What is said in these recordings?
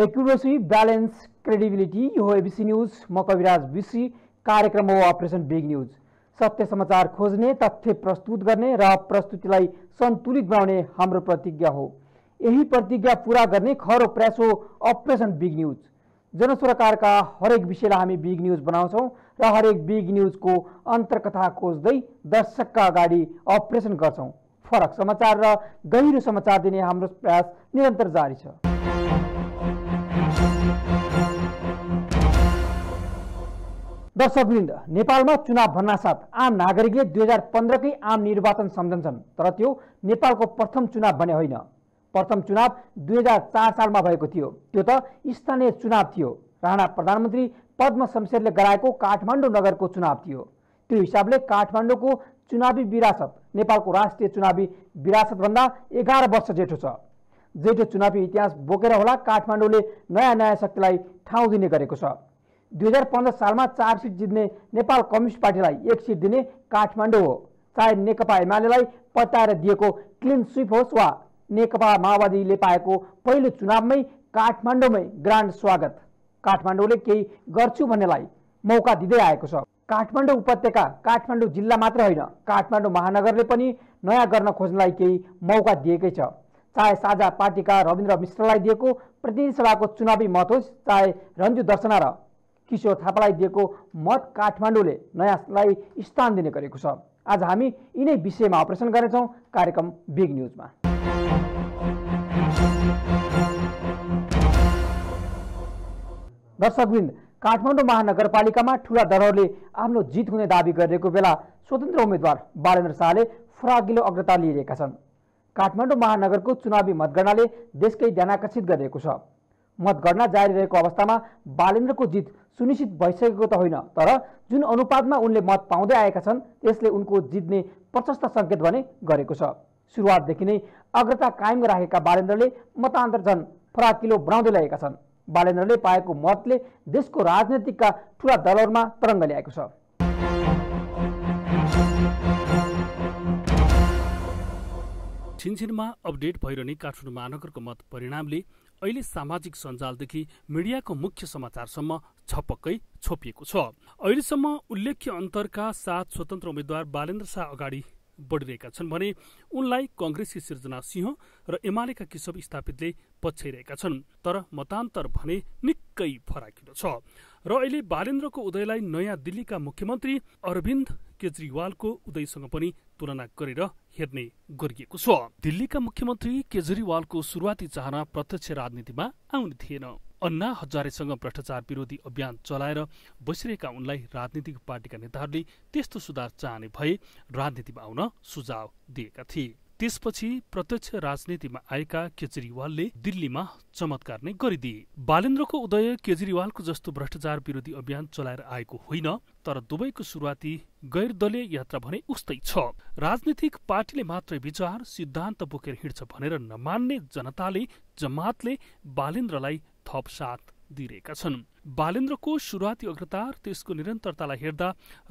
accuracy balance credibility यो ABC news म कविराज विसी कार्यक्रम हो अपरेसन बिग न्युज सत्य समाचार खोज्ने तथ्य प्रस्तुत गर्ने र प्रस्तुतिलाई सन्तुलित बनाउने हाम्रो प्रतिज्ञा हो यही प्रतिज्ञा पुरा गर्ने खरो प्रयास हो अपरेसन बिग न्युज जनसुरकारका हरेक विषयलाई हामी बिग न्युज बनाउँछौँ र हरेक बिग न्युजको अन्तर्कथा खोज्दै दर्शकका अगाडि अपरेसन गर्छौँ फरक समाचार र गहिरो समाचार दिने हाम्रो प्रयास निरन्तर जारी छ दर्शकवृन्द नेपालमा चुनाव भन्नासाथ आम नागरिकले दुई हजार पन्ध्रकै आम निर्वाचन सम्झन्छन् तर त्यो नेपालको प्रथम चुनाव भने होइन प्रथम चुनाव दुई हजार चार सालमा भएको थियो त्यो त स्थानीय चुनाव थियो राणा प्रधानमन्त्री पद्म शमशेरले गराएको काठमाडौँ नगरको चुनाव थियो त्यो हिसाबले काठमाडौँको चुनावी विरासत नेपालको राष्ट्रिय चुनावी विरासतभन्दा एघार वर्ष जेठो छ जेठो चुनावी इतिहास बोकेर होला काठमाडौँले नयाँ नयाँ शक्तिलाई ठाउँ दिने गरेको छ दुई हजार पन्ध्र सालमा चार सिट जित्ने नेपाल कम्युनिस्ट पार्टीलाई एक सिट दिने काठमाडौँ हो चाहे नेकपा एमालेलाई पत्याएर दिएको क्लिन स्विप होस् वा नेकपा माओवादीले पाएको पहिलो चुनावमै काठमाडौँमै ग्रान्ड स्वागत काठमाडौँले केही गर्छु भन्नेलाई मौका दिँदै आएको छ काठमाडौँ उपत्यका काठमाडौँ जिल्ला मात्र होइन काठमाडौँ महानगरले पनि नयाँ गर्न खोज्नलाई केही मौका दिएकै छ चाहे साझा पार्टीका रविन्द्र मिश्रलाई दिएको प्रतिनिधि सभाको चुनावी मत होस् चाहे रन्जु दर्शना र किशोर थापालाई दिएको मत काठमाडौँले नयाँलाई स्थान दिने गरेको छ आज हामी यिनै विषयमा अपरेसन गर्नेछौँ कार्यक्रम बिग न्युजमा दर्शकविन्द काठमाडौँ महानगरपालिकामा ठुला दलहरूले आफ्नो जित हुने दावी गरिरहेको बेला स्वतन्त्र उम्मेद्वार बालेन्द्र शाहले फराकिलो अग्रता लिइरहेका छन् काठमाडौँ महानगरको चुनावी मतगणनाले देशकै ध्यान आकर्षित गरिएको छ मतगणना जारी रहेको अवस्थामा बालेन्द्रको जित सुनिश्चित भइसकेको त होइन तर जुन अनुपातमा उनले मत पाउँदै आएका छन् त्यसले उनको जित्ने प्रशस्त सङ्केत भने गरेको छ सुरुवातदेखि नै अग्रता कायम राखेका बालेन्द्रले मतान्तर झन् फराकिलो बनाउँदै लगेका छन् बालेन्द्रले पाएको मतले देशको राजनैतिकका ठुला दलहरूमा तरङ्ग ल्याएको छ छिनछिनमा अपडेट भइरहने काठमाडौँ महानगरको मत परिणामले अहिले सामाजिक सञ्जालदेखि मिडियाको मुख्य समाचारसम्म छपक्कै छोपिएको छ अहिलेसम्म उल्लेख्य अन्तरका सात स्वतन्त्र उम्मेद्वार बालेन्द्र शाह अगाडि बढिरहेका छन् भने उनलाई कङ्ग्रेसकी सिर्जना सिंह र एमालेका केशव स्थापितले पछ्याइरहेका छन् तर मतान्तर भने निकै फराकिलो छ र अहिले बालेन्द्रको उदयलाई नयाँ दिल्लीका मुख्यमन्त्री अरविन्द केजरीवालको उदयसँग पनि तुलना गरेर हेर्ने गरिएको छ दिल्लीका मुख्यमन्त्री केजरीवालको सुरुवाती चाहना प्रत्यक्ष राजनीतिमा आउने थिएन अन्ना हजारेसँग भ्रष्टाचार विरोधी अभियान चलाएर बसिरहेका उनलाई राजनीतिक पार्टीका नेताहरूले त्यस्तो सुधार चाहने भए राजनीतिमा आउन सुझाव दिएका थिए त्यसपछि प्रत्यक्ष राजनीतिमा आएका केजरीवालले दिल्लीमा चमत्कार नै गरिदिए बालेन्द्रको उदय केजरीवालको जस्तो भ्रष्टाचार विरोधी अभियान चलाएर आएको होइन तर दुवैको सुरुवाती गैर दलीय यात्रा भने उस्तै छ राजनीतिक पार्टीले मात्रै विचार सिद्धान्त बोकेर हिँड्छ भनेर नमान्ने जनताले जमातले बालेन्द्रलाई थप साथ दिइरहेका छन् बालेन्द्रको सुरुवाती अग्रता र त्यसको निरन्तरतालाई हेर्दा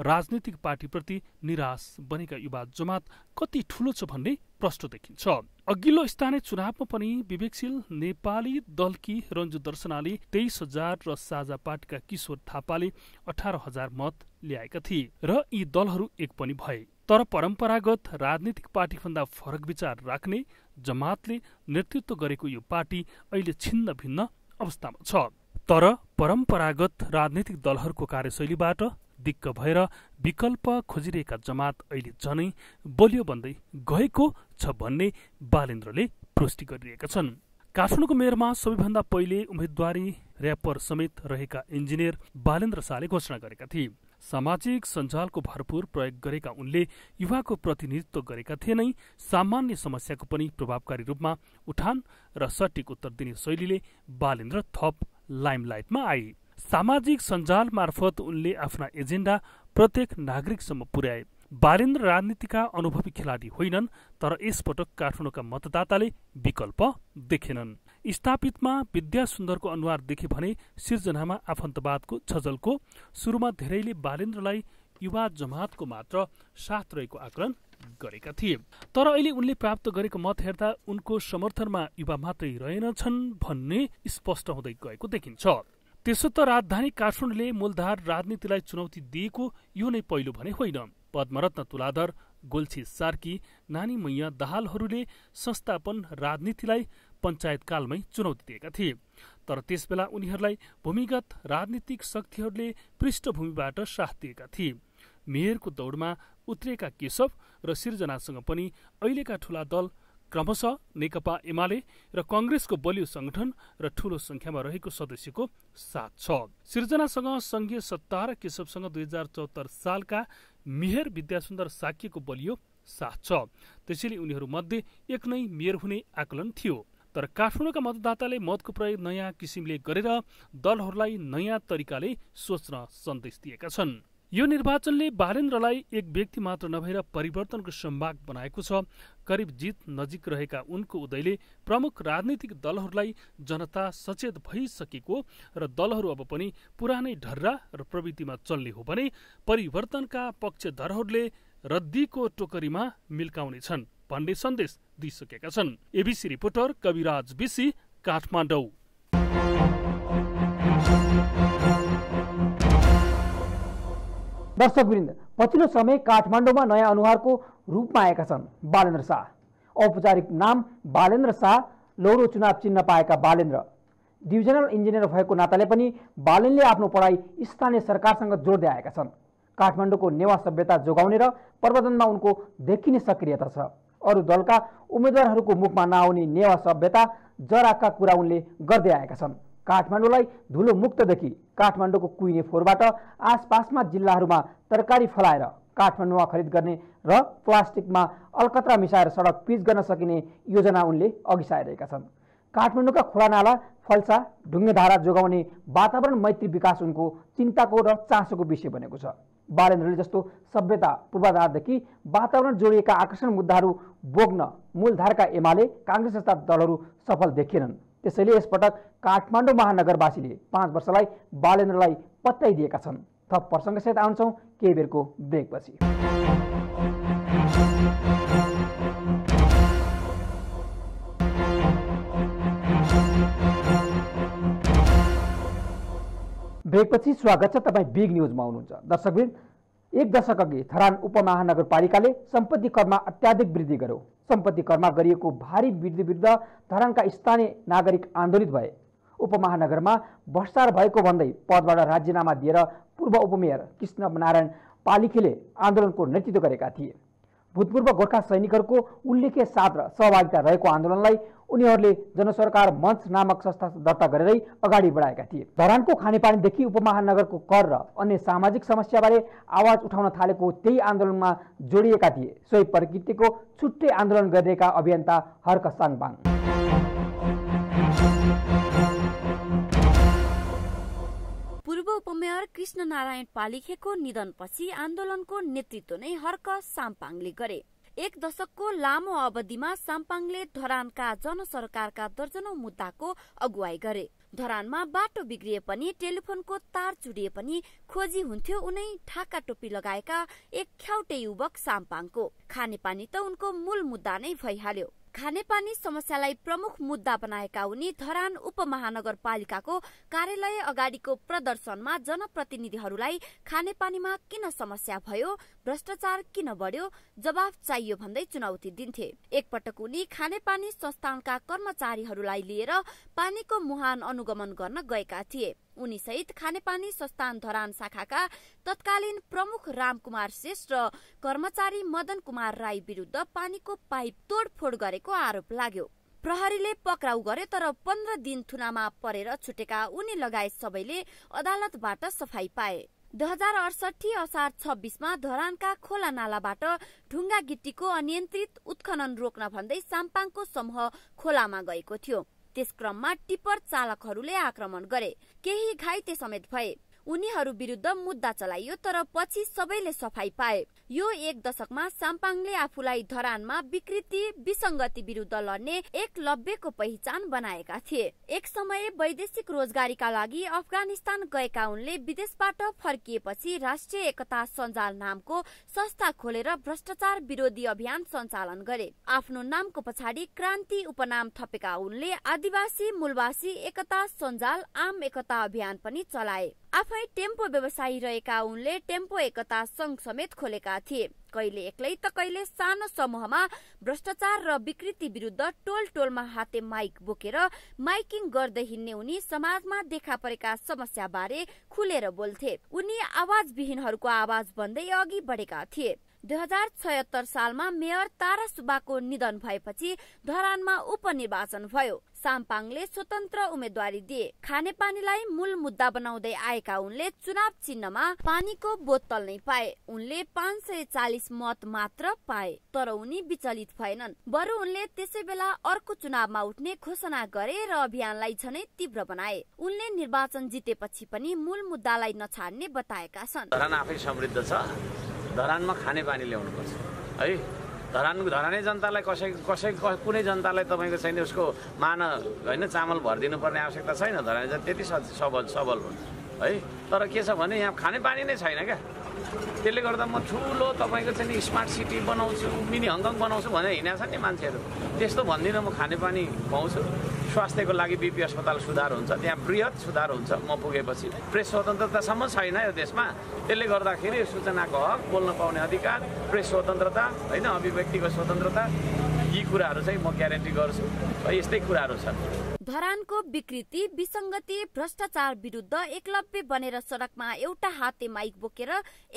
राजनीतिक पार्टीप्रति निराश बनेका युवा जमात कति ठूलो छ भन्ने प्रष्ट देखिन्छ अघिल्लो स्थानीय चुनावमा पनि विवेकशील नेपाली दलकी रञ्जु दर्शनाले तेइस हजार र साझा पार्टीका किशोर थापाले अठार हजार मत ल्याएका थिए र यी दलहरू एक पनि भए तर परम्परागत राजनीतिक पार्टीभन्दा फरक विचार राख्ने जमातले नेतृत्व गरेको यो पार्टी अहिले छिन्न भिन्न अवस्थामा छ तर परम्परागत राजनीतिक दलहरूको कार्यशैलीबाट दिक्क भएर विकल्प खोजिरहेका जमात अहिले झनै बलियो बन्दै गएको छ भन्ने बालेन्द्रले पुष्टि गरिरहेका छन् काठमाडौँको मेयरमा सबैभन्दा पहिले उम्मेद्वारी ऱ्यापर समेत रहेका इन्जिनियर बालेन्द्र शाहले घोषणा गरेका थिए सामाजिक सञ्जालको भरपूर प्रयोग गरेका उनले युवाको प्रतिनिधित्व गरेका थिए नै सामान्य समस्याको पनि प्रभावकारी रूपमा उठान र सटिक उत्तर दिने शैलीले बालेन्द्र थप लाइमलाइटमा आए सामाजिक सञ्जाल मार्फत उनले आफ्ना एजेन्डा प्रत्येक नागरिकसम्म पुर्याए बालेन्द्र राजनीतिका अनुभवी खेलाडी होइनन् तर यसपटक काठमाडौँका मतदाताले विकल्प देखेनन् स्थापितमा विद्या सुन्दरको अनुहार देखे भने सिर्जनामा आफन्तवादको छजलको सुरुमा धेरैले बालेन्द्रलाई युवा जमातको मात्र साथ रहेको आकलन गरेका थिए तर अहिले उनले प्राप्त गरेको मत हेर्दा उनको समर्थनमा युवा मात्रै रहेनछन् भन्ने स्पष्ट हुँदै गएको देखिन्छ त्यसो त राजधानी काठमाडौँले मूलधार राजनीतिलाई चुनौती दिएको यो नै पहिलो भने होइन पद्मरत्न तुलाधर गोल्छी सार्की नानी मैया दाहालहरूले संस्थापन राजनीतिलाई पञ्चायतकालमै चुनौती दिएका थिए तर त्यसबेला उनीहरूलाई भूमिगत राजनीतिक शक्तिहरूले पृष्ठभूमिबाट साथ दिएका थिए मेयरको दौडमा उत्रिएका केशव र सिर्जनासँग पनि अहिलेका ठूला दल क्रमशः नेकपा एमाले र कंग्रेसको बलियो संगठन र ठूलो संख्यामा रहेको सदस्यको साथ छ सिर्जनासँग संघीय सत्ता र केशवसँग दुई हजार चौहत्तर सालका मिहेर विद्यासुन्दर साकिएको बलियो साथ छ त्यसैले उनीहरूमध्ये एक नै मेयर हुने आकलन थियो तर काठमाडौँका मतदाताले मतको प्रयोग नयाँ किसिमले गरेर दलहरूलाई नयाँ तरिकाले सोच्न सन्देश दिएका छन् यो निर्वाचनले बालेन्द्रलाई एक व्यक्ति मात्र नभएर परिवर्तनको सम्भाग बनाएको छ करिब जित नजिक रहेका उनको उदयले प्रमुख राजनीतिक दलहरूलाई जनता सचेत भइसकेको र दलहरू अब पनि पुरानै ढर्रा र प्रवृत्तिमा चल्ने हो भने परिवर्तनका पक्षधरहरूले रद्दीको टोकरीमा मिल्काउने छन् भन्ने सन्देश दिइसकेका छन् एबिसी रिपोर्टर कविराज बिसी काठमाडौँ दर्शकवृन्द पछिल्लो समय काठमाडौँमा नयाँ अनुहारको रूपमा आएका छन् बालेन्द्र शाह औपचारिक नाम बालेन्द्र शाह लौरो चुनाव चिन्ह पाएका बालेन्द्र डिभिजनल इन्जिनियर भएको नाताले पनि बालेनले आफ्नो पढाइ स्थानीय सरकारसँग जोड्दै आएका छन् काठमाडौँको नेवा सभ्यता जोगाउने र प्रवर्धनमा उनको देखिने सक्रियता छ अरू दलका उम्मेद्वारहरूको मुखमा नआउने नेवा सभ्यता जराका कुरा उनले गर्दै आएका छन् काठमाडौँलाई धुलोमुक्तदेखि काठमाडौँको कुइने फोहोरबाट आसपासमा जिल्लाहरूमा तरकारी फलाएर काठमाडौँमा खरिद गर्ने र प्लास्टिकमा अलकत्रा मिसाएर सडक पिच गर्न सकिने योजना उनले अघि सारिरहेका छन् काठमाडौँका खोलानाला फल्सा ढुङ्गेधारा जोगाउने वातावरण मैत्री विकास उनको चिन्ताको र चासोको विषय बनेको छ बालेन्द्रले जस्तो सभ्यता पूर्वाधारदेखि वातावरण जोडिएका आकर्षण मुद्दाहरू बोक्न मूलधारका एमाले काङ्ग्रेस जस्ता दलहरू सफल देखिएनन् त्यसैले यसपटक काठमाडौँ महानगरवासीले पाँच वर्षलाई बालेन्द्रलाई पत्याइदिएका छन् थप प्रसङ्गसहित आउँछौँ केही बेरको ब्रेकपछि ब्रेकपछि स्वागत छ तपाईँ बिग न्युजमा हुनुहुन्छ दर्शकबिन एक दशक अघि थरान उपमहानगरपालिकाले सम्पत्ति करमा अत्याधिक वृद्धि गर्यो सम्पत्ति करमा गरिएको भारी वृद्धि विरुद्ध धरानका स्थानीय नागरिक आन्दोलित भए उपमहानगरमा भ्रष्टार भएको भन्दै पदबाट राजीनामा दिएर पूर्व उपमेयर कृष्ण नारायण पालिखेले आन्दोलनको नेतृत्व गरेका थिए भूतपूर्व गोर्खा सैनिकहरूको उल्लेख्य साथ र सहभागिता रहेको आन्दोलनलाई उनीहरूले जनसरकार मञ्च नामक संस्था दर्ता गरेरै अगाडि बढाएका थिए धरानको खानेपानीदेखि उपमहानगरको कर र अन्य सामाजिक समस्याबारे आवाज उठाउन थालेको त्यही आन्दोलनमा जोडिएका थिए सोही प्रकृतिको छुट्टै आन्दोलन गरिरहेका अभियन्ता हर्क साङबाङ मेयर कृष्ण नारायण पालिखेको निधनपछि आन्दोलनको नेतृत्व नै हर्क साम्पाङले गरे एक दशकको लामो अवधिमा साम्पाङले धरानका जनसरकारका दर्जनौ मुद्दाको अगुवाई गरे धरानमा बाटो बिग्रिए पनि टेलिफोनको तार चुडिए पनि खोजी हुन्थ्यो उनै ढाका टोपी लगाएका एक ख्याउटे युवक साम्पाङको खानेपानी त उनको मूल मुद्दा नै भइहाल्यो खानेपानी समस्यालाई प्रमुख मुद्दा बनाएका उनी धरान उपमहानगरपालिकाको कार्यालय अगाडिको प्रदर्शनमा जनप्रतिनिधिहरूलाई खानेपानीमा किन समस्या भयो भ्रष्टाचार किन बढ्यो जवाब चाहियो भन्दै चुनौती दिन्थे एकपटक उनी खानेपानी संस्थानका कर्मचारीहरूलाई लिएर पानीको मुहान अनुगमन गर्न गएका थिए उनी सहित खानेपानी संस्थान धरान शाखाका तत्कालीन प्रमुख रामकुमार श्रेष्ठ र कर्मचारी मदन कुमार राई विरुद्ध पानीको पाइप तोडफोड गरेको आरोप लाग्यो प्रहरीले पक्राउ गरे तर पन्ध्र दिन थुनामा परेर छुटेका उनी लगायत सबैले अदालतबाट सफाई पाए दुई हजार अडसठी असार छब्बीसमा धरानका खोला नालाबाट ढुङ्गा गिट्टीको अनियन्त्रित उत्खनन रोक्न भन्दै साम्पाङको समूह खोलामा गएको थियो त्यस क्रममा टिप्पर चालकहरूले आक्रमण गरे केही घाइते समेत भए उनीहरू विरुद्ध मुद्दा चलाइयो तर पछि सबैले सफाई पाए यो एक दशकमा साम्पाङले आफूलाई धरानमा विकृति विसङ्गति विरुद्ध लड्ने एक लभ्यको पहिचान बनाएका थिए एक समय वैदेशिक रोजगारीका लागि अफगानिस्तान गएका उनले विदेशबाट फर्किएपछि राष्ट्रिय एकता सञ्जाल नामको संस्था खोलेर भ्रष्टाचार विरोधी अभियान सञ्चालन गरे आफ्नो नामको पछाडि क्रान्ति उपनाम थपेका उनले आदिवासी मूलवासी एकता सञ्जाल आम एकता अभियान पनि चलाए आफै टेम्पो व्यवसायी रहेका उनले टेम्पो एकता संघ समेत खोलेका थिए कहिले एक्लै त कहिले सानो समूहमा भ्रष्टाचार र विकृति विरुद्ध टोल टोलमा हाते माइक बोकेर माइकिङ गर्दै हिँड्ने उनी समाजमा देखा परेका समस्या बारे खुलेर बोल्थे उनी आवाज विहीनहरूको आवाज बन्दै अघि बढेका थिए दुई हजार छयत्तर सालमा मेयर तारा सुब्बाको निधन भएपछि धरानमा उपनिर्वाचन भयो साम्पाङले स्वतन्त्र उम्मेद्वारी दिए खाने पानीलाई मूल मुद्दा बनाउँदै आएका उनले चुनाव चिन्हमा पानीको बोतल नै पाए उनले पाँच सय चालिस मत मात्र पाए तर उनी विचलित भएनन् बरु उनले त्यसै बेला अर्को चुनावमा उठ्ने घोषणा गरे र अभियानलाई झनै तीव्र बनाए उनले निर्वाचन जितेपछि पनि मूल मुद्दालाई नछाड्ने बताएका छन् धरान आफै समृद्ध छ धरानमा खाने पानी ल्याउनुपर्छ है धरान धराने जनतालाई कसै कसै कुनै जनतालाई तपाईँको चाहिँ उसको मान होइन चामल भरिदिनुपर्ने आवश्यकता छैन धरानी जन त्यति सबल सबल हुन्छ है तर के छ भने यहाँ खानेपानी नै छैन क्या त्यसले गर्दा म ठुलो तपाईँको चाहिँ नि स्मार्ट सिटी बनाउँछु मिनी हङकङ बनाउँछु भनेर हिँडेको छ नि मान्छेहरू त्यस्तो भन्दिनँ म खानेपानी पाउँछु स्वास्थ्यको लागि बिपी अस्पताल सुधार हुन्छ त्यहाँ वृहत सुधार हुन्छ म पुगेपछि प्रेस स्वतन्त्रतासम्म छैन यो देशमा त्यसले गर्दाखेरि सूचनाको हक बोल्न पाउने अधिकार प्रेस स्वतन्त्रता होइन अभिव्यक्तिको स्वतन्त्रता यी कुराहरू चाहिँ म ग्यारेन्टी गर्छु यस्तै कुराहरू छन् धरानको विकृति विसङ्गति भ्रष्टाचार विरुद्ध एकलव्य बनेर सडकमा एउटा हाते माइक बोकेर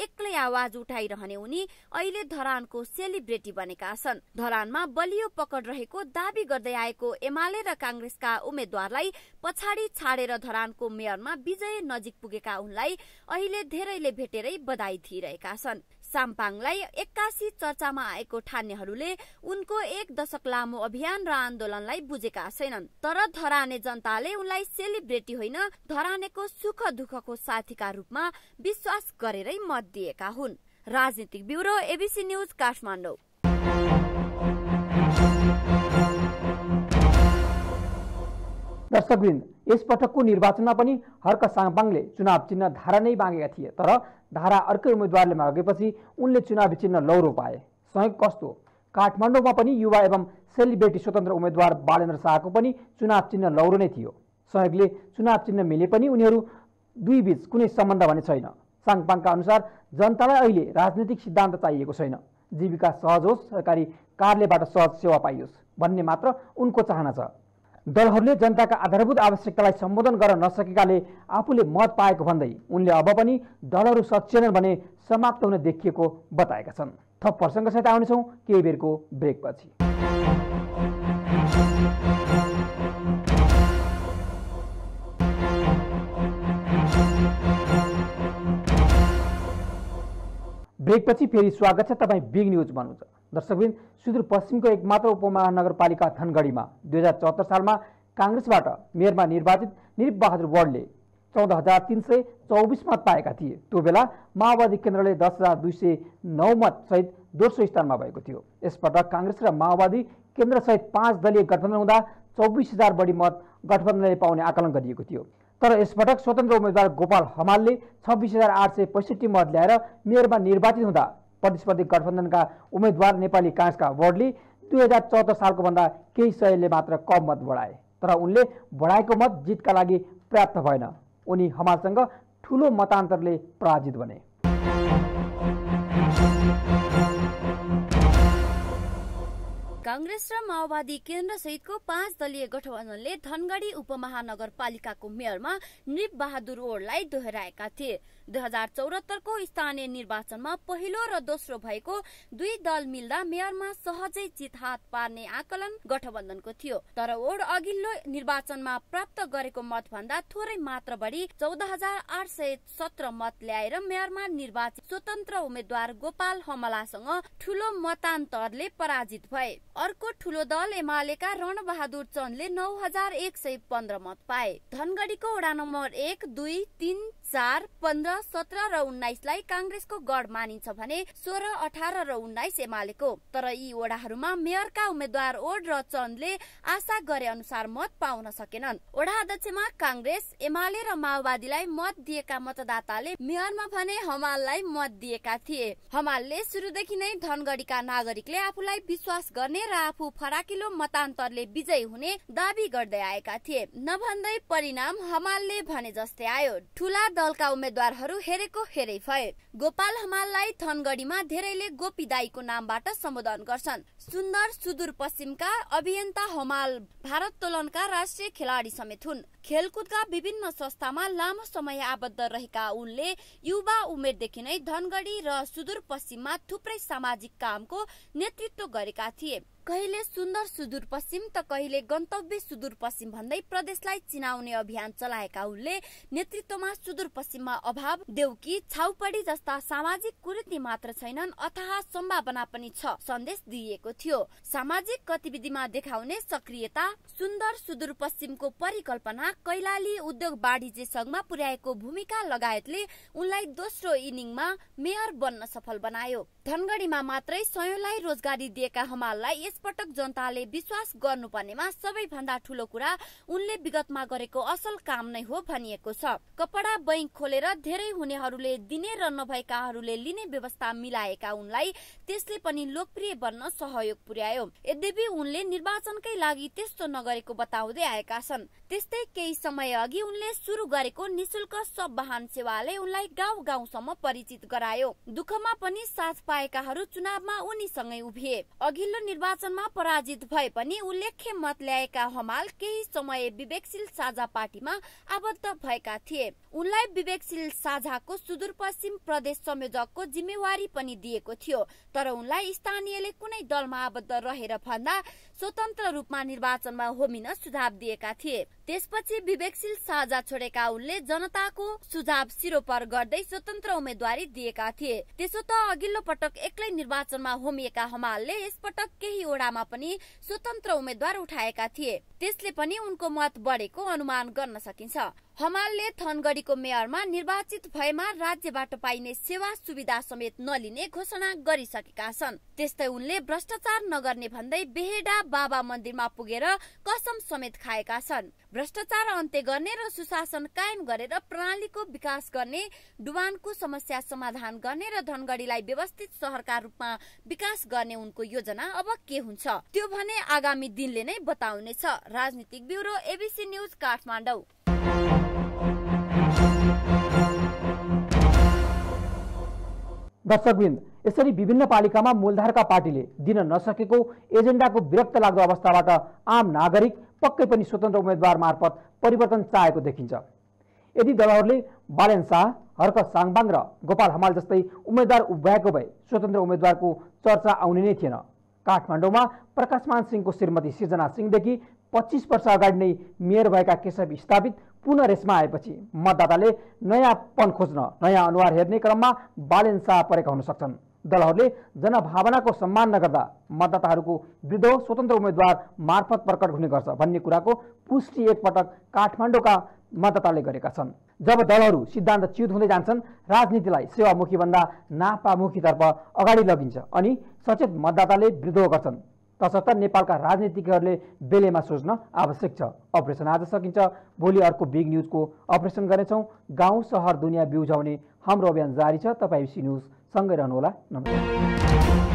एक्लै आवाज उठाइरहने उनी अहिले धरानको सेलिब्रेटी बनेका छन् धरानमा बलियो पकड रहेको दावी गर्दै आएको एमाले र काङ्ग्रेसका उम्मेद्वारलाई पछाडि छाडेर धरानको मेयरमा विजय नजिक पुगेका उनलाई अहिले धेरैले भेटेरै बधाई दिइरहेका छन् साम्पाङलाई एक्कासी चर्चामा आएको ठान्नेहरूले उनको एक दशक लामो अभियान र आन्दोलनलाई बुझेका छैनन् तर धराने जनताले उनलाई सेलिब्रेटी होइन धरानेको सुख दुःखको साथीका रूपमा विश्वास गरेरै मत दिएका हुन् राजनीतिक ब्युरो एबिसी न्युज काठमाडौँ दर्शकवृन्द यसपटकको निर्वाचनमा पनि हर्क साङपाङले चुनाव चिन्ह धारा नै मागेका थिए तर धारा अर्कै उम्मेद्वारले मागेपछि उनले चुनाव चिन्ह लौरो पाए संयोग कस्तो काठमाडौँमा पनि युवा एवं सेलिब्रेटी स्वतन्त्र उम्मेद्वार बालेन्द्र शाहको पनि चुनाव चिन्ह लौरो नै थियो सहयोगले चुनाव चिन्ह मिले पनि उनीहरू दुईबीच कुनै सम्बन्ध भने छैन साङपाङका अनुसार जनतालाई अहिले राजनीतिक सिद्धान्त चाहिएको छैन जीविका सहज होस् सरकारी कार्यालयबाट सहज सेवा पाइयोस् भन्ने मात्र उनको चाहना छ दलहरूले जनताका आधारभूत आवश्यकतालाई सम्बोधन गर्न नसकेकाले आफूले मत पाएको भन्दै उनले अब पनि दलहरू सचेनन् भने समाप्त हुने देखिएको बताएका छन् थप प्रसङ्गसहित आउनेछौँ केही बेरको ब्रेकपछि ब्रेकपछि फेरि स्वागत छ तपाईँ बिग न्युज भन्नुहुन्छ दर्शकबिन सुदूरपश्चिमको एकमात्र उपमहानगरपालिका धनगढीमा दुई हजार चौहत्तर सालमा काङ्ग्रेसबाट मेयरमा निर्वाचित निरीपबहादुर वर्डले चौध हजार तिन सय चौबिस मत पाएका थिए त्यो बेला माओवादी केन्द्रले दस हजार दुई सय नौ मतसहित दोस्रो स्थानमा भएको थियो यसपटक काङ्ग्रेस र माओवादी केन्द्रसहित पाँच दलीय गठबन्धन हुँदा चौबिस हजार बढी मत गठबन्धनले पाउने आकलन गरिएको थियो तर यसपटक स्वतन्त्र उम्मेद्वार गोपाल हमालले छब्बिस हजार आठ सय पैँसठी मत ल्याएर मेयरमा निर्वाचित हुँदा प्रतिस्पर्धी गठबन्धनका उम्मेद्वार नेपाली काङ्ग्रेसका वर्डली दुई हजार चौध सालको भन्दा केही सयले मात्र कम मत बढाए तर उनले बढाएको मत जितका लागि पर्याप्त भएन उनी हमालसँग ठुलो मतान्तरले पराजित बने कांग्रेस र माओवादी केन्द्र सहितको पाँच दलीय गठबन्धनले धनगढी उपमहानगरपालिकाको मेयरमा नृप बहादुर ओडलाई दोहोऱ्याएका थिए दुई हजार चौरात्तरको स्थानीय निर्वाचनमा पहिलो र दोस्रो भएको दुई दल मिल्दा मेयरमा सहजै जित हात पार्ने आकलन गठबन्धनको थियो तर ओड अघिल्लो निर्वाचनमा प्राप्त गरेको मत भन्दा थोरै मात्र बढी चौध हजार आठ सय सत्र मत ल्याएर मेयरमा निर्वाचित स्वतन्त्र उम्मेद्वार गोपाल हमलासँग ठूलो मतान्तरले पराजित भए अर्को ठुलो दल एमालेका रणबहादुर चन्दले नौ हजार एक सय पन्ध्र मत पाए धनगढीको वडा नम्बर एक दुई तिन चार पन्ध्र सत्र र उन्नाइसलाई काङ्ग्रेसको गढ मानिन्छ भने सोह्र अठार र उन्नाइस एमालेको तर यी ओडाहरूमा मेयरका उम्मेद्वार ओड र चन्दले आशा गरे अनुसार मत पाउन सकेनन् ओडा अध्यक्षमा काङ्ग्रेस एमाले र माओवादीलाई मत दिएका मतदाताले मेयरमा भने हमाललाई मत दिएका थिए हमालले सुरुदेखि नै धनगढीका नागरिकले आफूलाई विश्वास गर्ने र आफू फराकिलो मतान्तरले विजयी हुने दावी गर्दै आएका थिए नभन्दै परिणाम हमालले भने जस्तै आयो ठुला दलका उम्मेद्वारहरू हेरेको हेरै भए गोपाल हमाललाई थनगढीमा धेरैले गोपी दाईको नामबाट सम्बोधन गर्छन् सुन्दर सुदूरपश्चिमका अभियन्ता हमाल भारोत्तोलनका राष्ट्रिय खेलाडी समेत हुन् खेलकुदका विभिन्न संस्थामा लामो समय आबद्ध रहेका उनले युवा उमेरदेखि नै धनगढी र सुदूरपश्चिममा थुप्रै सामाजिक कामको नेतृत्व गरेका थिए कहिले सुन्दर सुदूरपश्चिम त कहिले गन्तव्य सुदूरपश्चिम भन्दै प्रदेशलाई चिनाउने अभियान चलाएका उनले नेतृत्वमा सुदूरपश्चिममा अभाव देउकी छाउपडी जस्ता सामाजिक कुरीति मात्र छैनन् अथाह सम्भावना पनि छ सन्देश दिइएको थियो सामाजिक गतिविधिमा देखाउने सक्रियता सुन्दर सुदूरपश्चिमको परिकल्पना कैलाली उद्योग वाणिज्य संघमा पुर्याएको भूमिका लगायतले उनलाई दोस्रो इनिङमा मेयर बन्न सफल बनायो धनगढीमा मात्रै सयौंलाई रोजगारी दिएका हमाललाई यसपटक जनताले विश्वास गर्नुपर्नेमा सबैभन्दा ठूलो कुरा उनले विगतमा गरेको असल काम नै हो भनिएको छ कपडा बैंक खोलेर धेरै हुनेहरूले दिने र नभएकाहरूले लिने व्यवस्था मिलाएका उनलाई त्यसले पनि लोकप्रिय बन्न सहयोग पुर्यायो यद्यपि उनले निर्वाचनकै लागि त्यस्तो नगरेको बताउँदै आएका छन् त्यस्तै केही समय अघि उनले सुरु गरेको निशुल्क सब वाहन सेवाले उनलाई गाउँ गाउँसम्म परिचित गरायो दुखमा पनि साथ पाएकाहरू चुनावमा उनीसँगै उभिए अघिल्लो निर्वाचनमा पराजित भए पनि उल्लेख्य मत ल्याएका हमाल केही समय विवेकशील साझा पार्टीमा आबद्ध भएका थिए उनलाई विवेकशील साझाको सुदूरपश्चिम प्रदेश संयोजकको जिम्मेवारी पनि दिएको थियो तर उनलाई स्थानीयले कुनै दलमा आबद्ध रहेर भन्दा स्वतन्त्र रूपमा निर्वाचनमा होमिन सुझाव दिएका थिए त्यसपछि विवेकशील साझा छोडेका उनले जनताको सुझाव सिरोपर गर्दै स्वतन्त्र उम्मेद्वारी दिएका थिए त्यसो त अघिल्लो पटक एक्लै निर्वाचनमा होमिएका हमालले यसपटक केही ओडामा पनि स्वतन्त्र उम्मेद्वार उठाएका थिए त्यसले पनि उनको मत बढेको अनुमान गर्न सकिन्छ हमालले थनगढीको मेयरमा निर्वाचित भएमा राज्यबाट पाइने सेवा सुविधा समेत नलिने घोषणा गरिसकेका छन् त्यस्तै उनले भ्रष्टाचार नगर्ने भन्दै बेहेडा बाबा मन्दिरमा पुगेर कसम समेत खाएका छन् भ्रष्टाचार अन्त्य गर्ने र सुशासन कायम गरेर प्रणालीको विकास गर्ने डुवानको समस्या समाधान गर्ने र धनगढीलाई व्यवस्थित सहरका रूपमा विकास गर्ने उनको योजना अब के हुन्छ त्यो भने आगामी दिनले नै बताउनेछ राजनीतिक ब्युरो एबिसी न्युज काठमाडौँ दर्शकविन्द यसरी विभिन्न पालिकामा मूलधारका पार्टीले दिन नसकेको एजेन्डाको विरक्त लाग्दो अवस्थाबाट आम नागरिक पक्कै पनि स्वतन्त्र उम्मेद्वार मार्फत परिवर्तन चाहेको देखिन्छ यदि दलहरूले बालेन शाह हर्क साङबाङ र गोपाल हमाल जस्तै उम्मेद्वार उभ्याएको भए स्वतन्त्र उम्मेद्वारको चर्चा आउने नै थिएन काठमाडौँमा प्रकाशमान सिंहको श्रीमती सृजना सिंहदेखि पच्चिस वर्ष अगाडि नै मेयर भएका केशव स्थापित पुनः रेसमा आएपछि मतदाताले नयाँपन खोज्न नयाँ अनुहार हेर्ने क्रममा बालेन शाह परेका हुन सक्छन् दलहरूले जनभावनाको सम्मान नगर्दा मतदाताहरूको वृद्ध स्वतन्त्र उम्मेद्वार मार्फत प्रकट हुने गर्छ भन्ने कुराको पुष्टि एकपटक काठमाडौँका मतदाताले गरेका छन् जब दलहरू सिद्धान्त च्युत हुँदै जान्छन् राजनीतिलाई सेवामुखीभन्दा नापामुखीतर्फ अगाडि लगिन्छ अनि सचेत मतदाताले विद्रोह गर्छन् तसर्थ नेपालका राजनीतिज्ञहरूले बेलेमा सोच्न आवश्यक छ अपरेसन आज सकिन्छ भोलि अर्को बिग न्युजको अपरेसन गर्नेछौँ गाउँ सहर दुनियाँ बिउजाउने हाम्रो अभियान जारी छ तपाईँ सी न्युज सँगै रहनुहोला नमस्कार